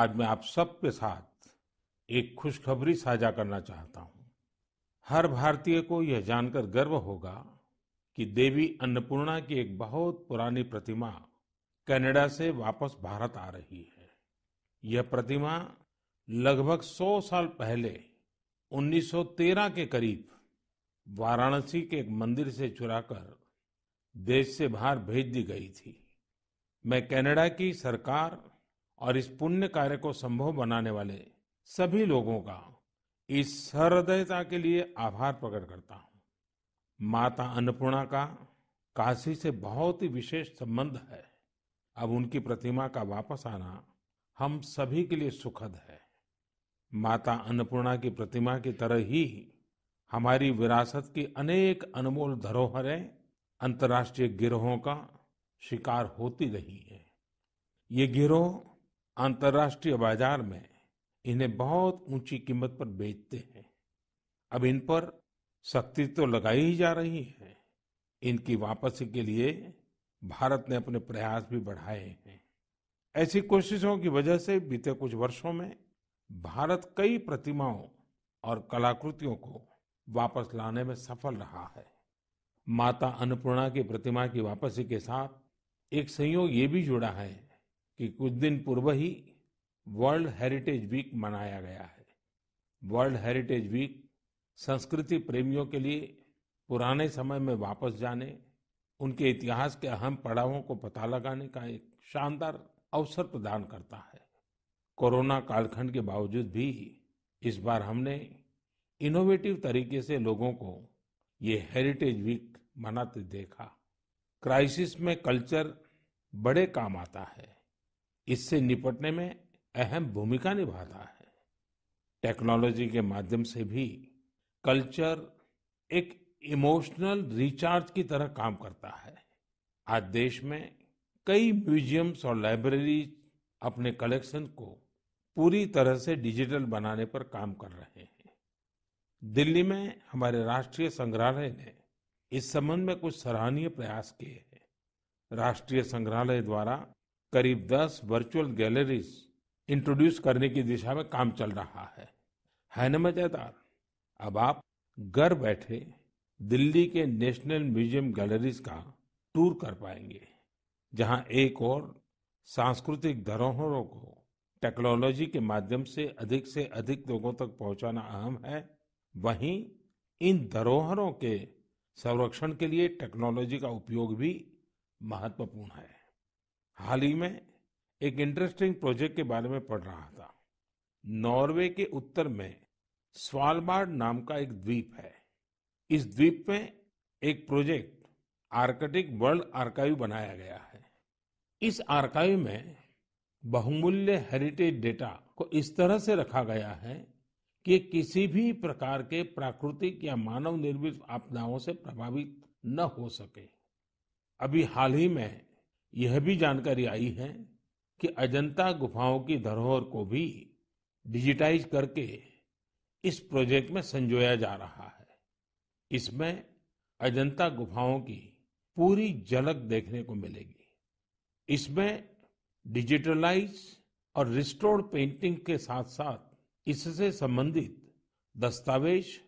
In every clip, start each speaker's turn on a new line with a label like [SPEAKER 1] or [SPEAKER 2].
[SPEAKER 1] आज मैं आप सबके साथ एक खुशखबरी साझा करना चाहता हूं हर भारतीय को यह जानकर गर्व होगा कि देवी अन्नपूर्णा की एक बहुत पुरानी प्रतिमा कनाडा से वापस भारत आ रही है यह प्रतिमा लगभग 100 साल पहले 1913 के करीब वाराणसी के एक मंदिर से चुराकर देश से बाहर भेज दी गई थी मैं कनाडा की सरकार और इस पुण्य कार्य को संभव बनाने वाले सभी लोगों का इस सहृदयता के लिए आभार प्रकट करता हूं माता अन्नपूर्णा का काशी से बहुत ही विशेष संबंध है अब उनकी प्रतिमा का वापस आना हम सभी के लिए सुखद है माता अन्नपूर्णा की प्रतिमा की तरह ही हमारी विरासत की अनेक अनमोल धरोहरें अंतर्राष्ट्रीय गिरोहों का शिकार होती रही हैं ये गिरोह अंतर्राष्ट्रीय बाजार में इन्हें बहुत ऊंची कीमत पर बेचते हैं अब इन पर सख्ती तो लगाई ही जा रही है इनकी वापसी के लिए भारत ने अपने प्रयास भी बढ़ाए हैं ऐसी कोशिशों की वजह से बीते कुछ वर्षों में भारत कई प्रतिमाओं और कलाकृतियों को वापस लाने में सफल रहा है माता अन्नपूर्णा की प्रतिमा की वापसी के साथ एक संयोग ये भी जुड़ा है कि कुछ दिन पूर्व ही वर्ल्ड हेरिटेज वीक मनाया गया है वर्ल्ड हेरिटेज वीक संस्कृति प्रेमियों के लिए पुराने समय में वापस जाने उनके इतिहास के अहम पड़ावों को पता लगाने का एक शानदार अवसर प्रदान करता है कोरोना कालखंड के बावजूद भी इस बार हमने इनोवेटिव तरीके से लोगों को ये हेरिटेज वीक मनाते देखा क्राइसिस में कल्चर बड़े काम आता है इससे निपटने में अहम भूमिका निभाता है टेक्नोलॉजी के माध्यम से भी कल्चर एक इमोशनल रिचार्ज की तरह काम करता है आज देश में कई म्यूजियम्स और लाइब्रेरीज अपने कलेक्शन को पूरी तरह से डिजिटल बनाने पर काम कर रहे हैं दिल्ली में हमारे राष्ट्रीय संग्रहालय ने इस संबंध में कुछ सराहनीय प्रयास किए हैं राष्ट्रीय संग्रहालय द्वारा करीब 10 वर्चुअल गैलरीज इंट्रोड्यूस करने की दिशा में काम चल रहा है है न मजेदार अब आप घर बैठे दिल्ली के नेशनल म्यूजियम गैलरीज का टूर कर पाएंगे जहां एक और सांस्कृतिक धरोहरों को टेक्नोलॉजी के माध्यम से अधिक से अधिक लोगों तक पहुंचाना अहम है वहीं इन धरोहरों के संरक्षण के लिए टेक्नोलॉजी का उपयोग भी महत्वपूर्ण है हाल ही में एक इंटरेस्टिंग प्रोजेक्ट के बारे में पढ़ रहा था नॉर्वे के उत्तर में स्वालबार्ड नाम का एक द्वीप है इस द्वीप में एक प्रोजेक्ट आर्कटिक वर्ल्ड आर्काइव बनाया गया है इस आर्काइव में बहुमूल्य हेरिटेज डेटा को इस तरह से रखा गया है कि किसी भी प्रकार के प्राकृतिक या मानव निर्मित आपदाओं से प्रभावित न हो सके अभी हाल ही में यह भी जानकारी आई है कि अजंता गुफाओं की धरोहर को भी डिजिटाइज करके इस प्रोजेक्ट में संजोया जा रहा है इसमें अजंता गुफाओं की पूरी झलक देखने को मिलेगी इसमें डिजिटलाइज और रिस्टोर्ड पेंटिंग के साथ साथ इससे संबंधित दस्तावेज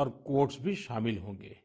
[SPEAKER 1] और कोट्स भी शामिल होंगे